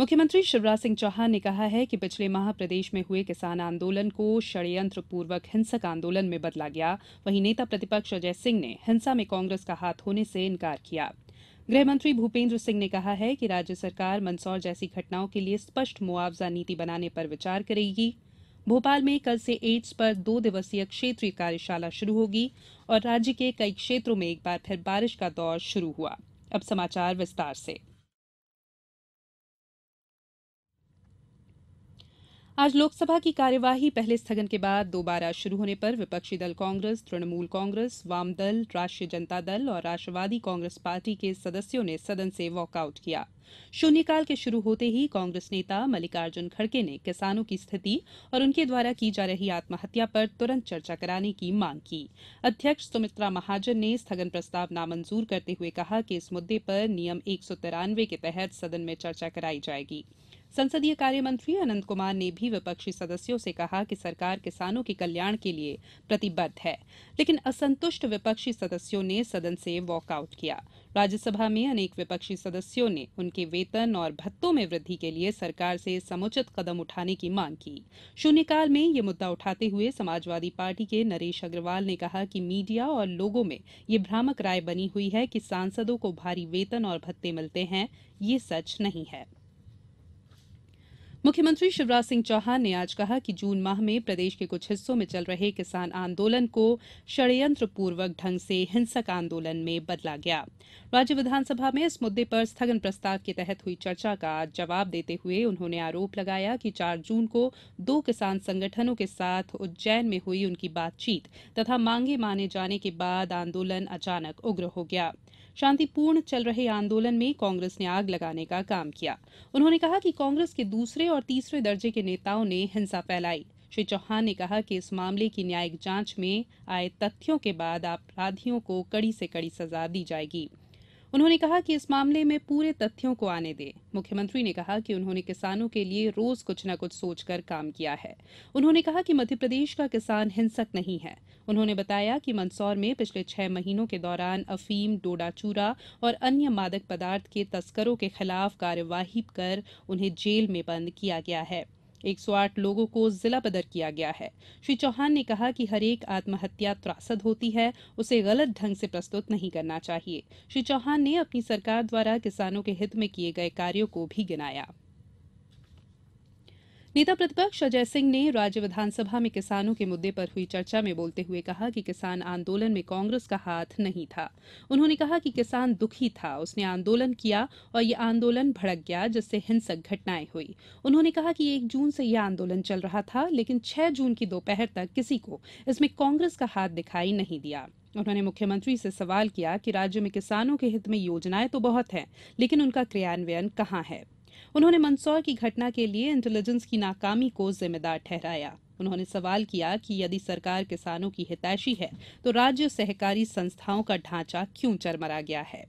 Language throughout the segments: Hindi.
मुख्यमंत्री शिवराज सिंह चौहान ने कहा है कि पिछले माह प्रदेश में हुए किसान आंदोलन को षड्यंत्र पूर्वक हिंसक आंदोलन में बदला गया वहीं नेता प्रतिपक्ष अजय सिंह ने हिंसा में कांग्रेस का हाथ होने से इनकार किया गृहमंत्री भूपेंद्र सिंह ने कहा है कि राज्य सरकार मंदसौर जैसी घटनाओं के लिए स्पष्ट मुआवजा नीति बनाने पर विचार करेगी भोपाल में कल से एड्स पर दो दिवसीय क्षेत्रीय कार्यशाला शुरू होगी और राज्य के कई क्षेत्रों में एक बार फिर बारिश का दौर शुरू हुआ अब समाचार विस्तार से आज लोकसभा की कार्यवाही पहले स्थगन के बाद दोबारा शुरू होने पर विपक्षी दल कांग्रेस तृणमूल कांग्रेस वामदल राष्ट्रीय जनता दल और राष्ट्रवादी कांग्रेस पार्टी के सदस्यों ने सदन से वॉकआउट किया शून्यकाल के शुरू होते ही कांग्रेस नेता मल्लिकार्जुन खड़गे ने किसानों की स्थिति और उनके द्वारा की जा रही आत्महत्या पर तुरंत चर्चा कराने की मांग की अध्यक्ष सुमित्रा महाजन ने स्थगन प्रस्ताव नामंजूर करते हुए कहा कि इस मुद्दे पर नियम एक के तहत सदन में चर्चा कराई जाएगी संसदीय कार्य मंत्री अनंत कुमार ने भी विपक्षी सदस्यों से कहा कि सरकार किसानों के कल्याण के लिए प्रतिबद्ध है लेकिन असंतुष्ट विपक्षी सदस्यों ने सदन से वॉकआउट किया राज्यसभा में अनेक विपक्षी सदस्यों ने उनके वेतन और भत्तों में वृद्धि के लिए सरकार से समुचित कदम उठाने की मांग की शून्यकाल में ये मुद्दा उठाते हुए समाजवादी पार्टी के नरेश अग्रवाल ने कहा कि मीडिया और लोगों में ये भ्रामक राय बनी हुई है कि सांसदों को भारी वेतन और भत्ते मिलते हैं ये सच नहीं है मुख्यमंत्री शिवराज सिंह चौहान ने आज कहा कि जून माह में प्रदेश के कुछ हिस्सों में चल रहे किसान आंदोलन को पूर्वक ढंग से हिंसक आंदोलन में बदला गया राज्य विधानसभा में इस मुद्दे पर स्थगन प्रस्ताव के तहत हुई चर्चा का जवाब देते हुए उन्होंने आरोप लगाया कि चार जून को दो किसान संगठनों के साथ उज्जैन में हुई उनकी बातचीत तथा मांगे माने जाने के बाद आंदोलन अचानक उग्र हो गया शांतिपूर्ण चल रहे आंदोलन में कांग्रेस ने आग लगाने का काम किया उन्होंने कहा कि कांग्रेस के दूसरे और तीसरे दर्जे के नेताओं ने हिंसा फैलाई श्री चौहान ने कहा कि इस मामले की न्यायिक जांच में आए तथ्यों के बाद अपराधियों को कड़ी से कड़ी सजा दी जाएगी उन्होंने कहा कि इस मामले में पूरे तथ्यों को आने दें मुख्यमंत्री ने कहा कि उन्होंने किसानों के लिए रोज कुछ न कुछ सोचकर काम किया है उन्होंने कहा कि मध्यप्रदेश का किसान हिंसक नहीं है उन्होंने बताया कि मंदसौर में पिछले छह महीनों के दौरान अफीम डोडा चूरा और अन्य मादक पदार्थ के तस्करों के खिलाफ कार्यवाही कर उन्हें जेल में बंद किया गया है 108 लोगों को जिला बदर किया गया है श्री चौहान ने कहा कि एक आत्महत्या त्रासद होती है उसे गलत ढंग से प्रस्तुत नहीं करना चाहिए श्री चौहान ने अपनी सरकार द्वारा किसानों के हित में किए गए कार्यों को भी गिनाया नेता प्रतिपक्ष अजय सिंह ने राज्य विधानसभा में किसानों के मुद्दे पर हुई चर्चा में बोलते हुए कहा कि किसान आंदोलन में कांग्रेस का हाथ नहीं था उन्होंने कहा कि किसान दुखी था उसने आंदोलन किया और यह आंदोलन भड़क गया जिससे हिंसक घटनाएं हुई उन्होंने कहा कि एक जून से यह आंदोलन चल रहा था लेकिन छह जून की दोपहर तक किसी को इसमें कांग्रेस का हाथ दिखाई नहीं दिया उन्होंने मुख्यमंत्री से सवाल किया कि राज्य में किसानों के हित में योजनाएं तो बहुत हैं लेकिन उनका क्रियान्वयन कहाँ है उन्होंने मंदसौर की घटना के लिए इंटेलिजेंस की नाकामी को जिम्मेदार ठहराया उन्होंने सवाल किया कि यदि सरकार किसानों की हितैषी है तो राज्य सहकारी संस्थाओं का ढांचा क्यों चरमरा गया है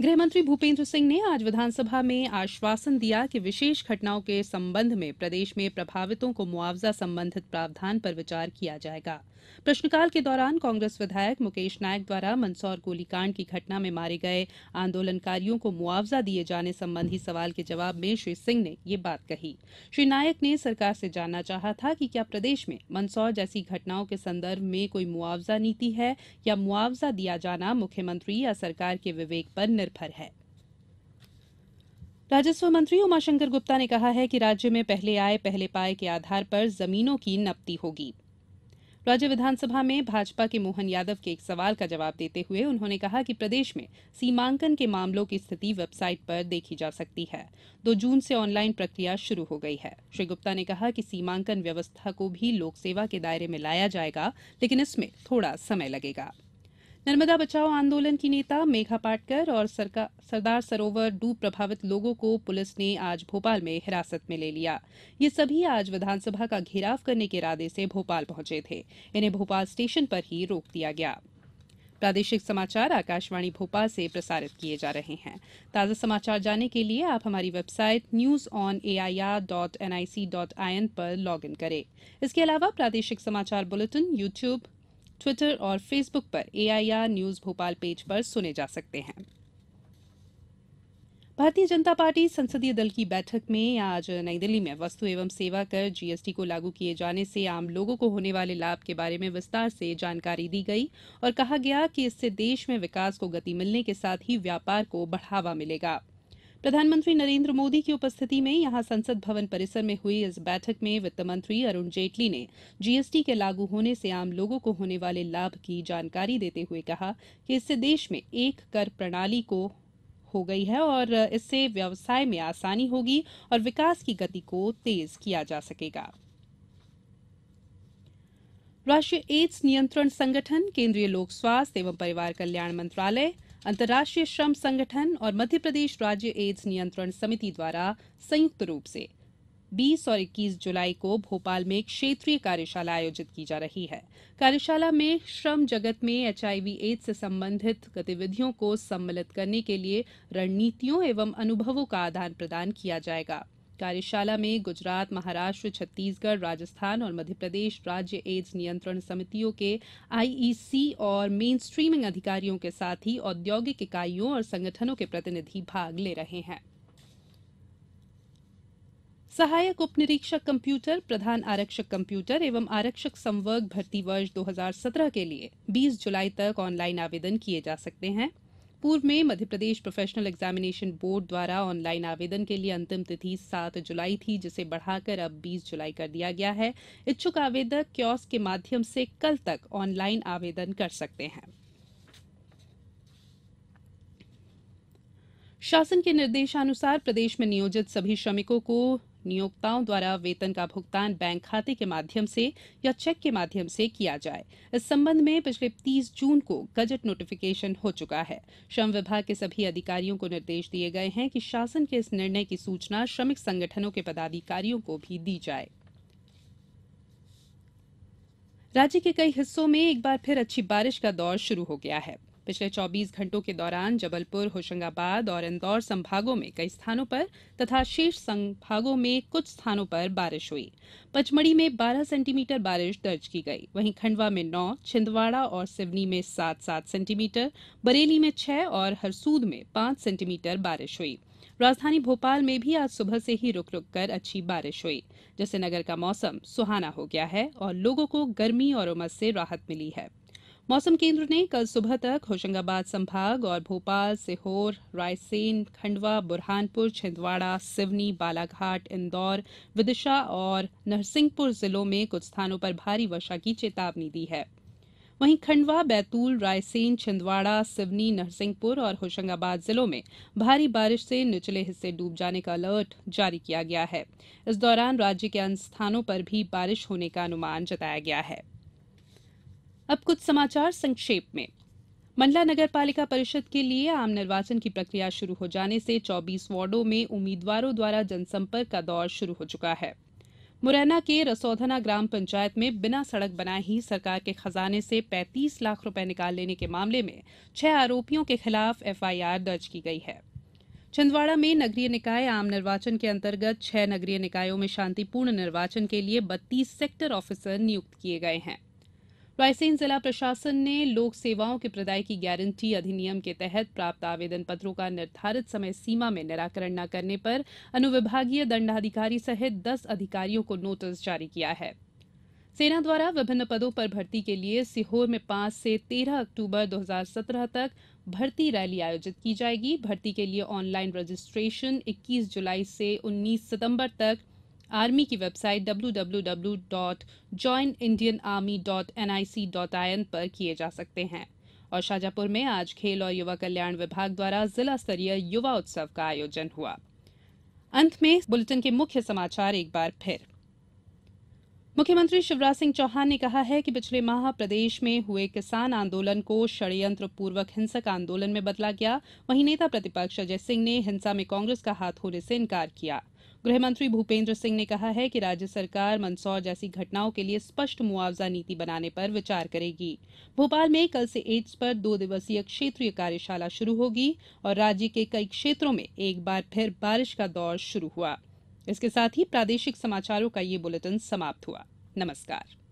गृहमंत्री भूपेंद्र सिंह ने आज विधानसभा में आश्वासन दिया कि विशेष घटनाओं के संबंध में प्रदेश में प्रभावितों को मुआवजा संबंधित प्रावधान पर विचार किया जाएगा प्रश्नकाल के दौरान कांग्रेस विधायक मुकेश नायक द्वारा मंदसौर गोलीकांड की घटना में मारे गए आंदोलनकारियों को मुआवजा दिए जाने संबंधी सवाल के जवाब में श्री सिंह ने ये बात कही श्री नायक ने सरकार से जानना चाहा था कि क्या प्रदेश में मंदसौर जैसी घटनाओं के संदर्भ में कोई मुआवजा नीति है या मुआवजा दिया जाना मुख्यमंत्री या सरकार के विवेक पर निर्भर है राजस्व मंत्री उमाशंकर गुप्ता ने कहा है कि राज्य में पहले आए पहले पाए के आधार पर जमीनों की नपती होगी राज्य विधानसभा में भाजपा के मोहन यादव के एक सवाल का जवाब देते हुए उन्होंने कहा कि प्रदेश में सीमांकन के मामलों की स्थिति वेबसाइट पर देखी जा सकती है दो जून से ऑनलाइन प्रक्रिया शुरू हो गई है श्री गुप्ता ने कहा कि सीमांकन व्यवस्था को भी लोक सेवा के दायरे में लाया जाएगा लेकिन इसमें थोड़ा समय लगेगा नर्मदा बचाओ आंदोलन की नेता मेघा पाटकर और सरदार सरोवर डूब प्रभावित लोगों को पुलिस ने आज भोपाल में हिरासत में ले लिया ये सभी आज विधानसभा का घेराव करने के इरादे से भोपाल पहुंचे थे इन्हें भोपाल स्टेशन पर ही रोक दिया गया प्रादेशिक समाचार आकाशवाणी भोपाल से प्रसारित किए जा रहे हैं ताज़ा समाचार जानने के लिए आप हमारी website news on A I R dot N I C dot I N पर लॉग इन करें इसके अलावा प्रादेशिक समाचार बुलेटिन यूट्यूब ट्विटर और फेसबुक पर एआईआर न्यूज भोपाल पेज पर सुने जा सकते हैं भारतीय जनता पार्टी संसदीय दल की बैठक में आज नई दिल्ली में वस्तु एवं सेवा कर जीएसटी को लागू किए जाने से आम लोगों को होने वाले लाभ के बारे में विस्तार से जानकारी दी गई और कहा गया कि इससे देश में विकास को गति मिलने के साथ ही व्यापार को बढ़ावा मिलेगा प्रधानमंत्री नरेन्द्र मोदी की उपस्थिति में यहां संसद भवन परिसर में हुई इस बैठक में वित्त मंत्री अरुण जेटली ने जीएसटी के लागू होने से आम लोगों को होने वाले लाभ की जानकारी देते हुए कहा कि इससे देश में एक कर प्रणाली को हो गई है और इससे व्यवसाय में आसानी होगी और विकास की गति को तेज किया जा सकेगा राष्ट्रीय एड्स नियंत्रण संगठन केंद्रीय लोक स्वास्थ्य एवं परिवार कल्याण मंत्रालय अंतर्राष्ट्रीय श्रम संगठन और मध्य प्रदेश राज्य एड्स नियंत्रण समिति द्वारा संयुक्त रूप से बीस और इक्कीस जुलाई को भोपाल में क्षेत्रीय कार्यशाला आयोजित की जा रही है कार्यशाला में श्रम जगत में एचआईवी एड्स से संबंधित गतिविधियों को सम्मिलित करने के लिए रणनीतियों एवं अनुभवों का आदान प्रदान किया जाएगा कार्यशाला में गुजरात महाराष्ट्र छत्तीसगढ़ राजस्थान और मध्यप्रदेश राज्य एड्स नियंत्रण समितियों के आईईसी e और मेन स्ट्रीमिंग अधिकारियों के साथ ही औद्योगिक इकाइयों और संगठनों के प्रतिनिधि भाग ले रहे हैं सहायक उप निरीक्षक कंप्यूटर प्रधान आरक्षक कंप्यूटर एवं आरक्षक संवर्ग भर्ती वर्ष 2017 के लिए 20 जुलाई तक ऑनलाइन आवेदन किए जा सकते हैं पूर्व में मध्यप्रदेश प्रोफेशनल एग्जामिनेशन बोर्ड द्वारा ऑनलाइन आवेदन के लिए अंतिम तिथि सात जुलाई थी जिसे बढ़ाकर अब बीस जुलाई कर दिया गया है इच्छुक आवेदक क्योस के माध्यम से कल तक ऑनलाइन आवेदन कर सकते हैं शासन के निर्देशानुसार प्रदेश में नियोजित सभी श्रमिकों को नियोक्ताओं द्वारा वेतन का भुगतान बैंक खाते के माध्यम से या चेक के माध्यम से किया जाए इस संबंध में पिछले 30 जून को गजट नोटिफिकेशन हो चुका है श्रम विभाग के सभी अधिकारियों को निर्देश दिए गए हैं कि शासन के इस निर्णय की सूचना श्रमिक संगठनों के पदाधिकारियों को भी दी जाए राज्य के कई हिस्सों में एक बार फिर अच्छी बारिश का दौर शुरू हो गया है पिछले 24 घंटों के दौरान जबलपुर होशंगाबाद और इंदौर संभागों में कई स्थानों पर तथा शेष संभागों में कुछ स्थानों पर बारिश हुई पचमढ़ी में 12 सेंटीमीटर बारिश दर्ज की गई वहीं खंडवा में 9, छिंदवाड़ा और सिवनी में 7-7 सेंटीमीटर बरेली में 6 और हरसूद में 5 सेंटीमीटर बारिश हुई राजधानी भोपाल में भी आज सुबह से ही रुक रुक कर अच्छी बारिश हुई जिससे नगर का मौसम सुहाना हो गया है और लोगों को गर्मी और उमस से राहत मिली है मौसम केन्द्र ने कल सुबह तक होशंगाबाद संभाग और भोपाल सीहोर रायसेन खंडवा बुरहानपुर छिंदवाड़ा सिवनी बालाघाट इंदौर विदिशा और नरसिंहपुर जिलों में कुछ स्थानों पर भारी वर्षा की चेतावनी दी है वहीं खंडवा बैतूल रायसेन छिंदवाड़ा सिवनी नरसिंहपुर और होशंगाबाद जिलों में भारी बारिश से निचले हिस्से डूब जाने का अलर्ट जारी किया गया है इस दौरान राज्य के अन्य स्थानों पर भी बारिश होने का अनुमान जताया गया है अब कुछ समाचार संक्षेप में मंडला नगर पालिका परिषद के लिए आम निर्वाचन की प्रक्रिया शुरू हो जाने से 24 वार्डो में उम्मीदवारों द्वारा जनसंपर्क का दौर शुरू हो चुका है मुरैना के रसौधना ग्राम पंचायत में बिना सड़क बनाए ही सरकार के खजाने से 35 लाख रुपए निकाल लेने के मामले में छह आरोपियों के खिलाफ एफआईआर दर्ज की गई है छिंदवाड़ा में नगरीय निकाय आम निर्वाचन के अंतर्गत छह नगरीय निकायों में शांतिपूर्ण निर्वाचन के लिए बत्तीस सेक्टर ऑफिसर नियुक्त किए गए हैं रायसेन जिला प्रशासन ने लोक सेवाओं के प्रदाय की गारंटी अधिनियम के तहत प्राप्त आवेदन पत्रों का निर्धारित समय सीमा में निराकरण न करने पर अनुविभागीय दंडाधिकारी सहित दस अधिकारियों को नोटिस जारी किया है सेना द्वारा विभिन्न पदों पर भर्ती के लिए सीहोर में 5 से 13 अक्टूबर 2017 तक भर्ती रैली आयोजित की जाएगी भर्ती के लिए ऑनलाइन रजिस्ट्रेशन 21 जुलाई से 19 सितंबर तक आर्मी की वेबसाइट www.joinindianarmy.nic.in पर किए जा सकते हैं और शाजापुर में आज खेल और युवा कल्याण विभाग द्वारा जिला स्तरीय युवा उत्सव का आयोजन हुआ अंत में बुलेटिन के मुख्य समाचार एक बार फिर मुख्यमंत्री शिवराज सिंह चौहान ने कहा है कि पिछले माह प्रदेश में हुए किसान आंदोलन को षड्यंत्र पूर्वक हिंसक आंदोलन में बदला गया वहीं नेता प्रतिपक्ष अजय सिंह ने हिंसा में कांग्रेस का हाथ होने से इनकार किया गृहमंत्री भूपेन्द्र सिंह ने कहा है कि राज्य सरकार मंदसौर जैसी घटनाओं के लिए स्पष्ट मुआवजा नीति बनाने पर विचार करेगी भोपाल में कल से एड्स पर दो दिवसीय क्षेत्रीय कार्यशाला शुरू होगी और राज्य के कई क्षेत्रों में एक बार फिर बारिश का दौर शुरू हुआ इसके साथ ही प्रादेशिक समाचारों का ये बुलेटिन समाप्त हुआ नमस्कार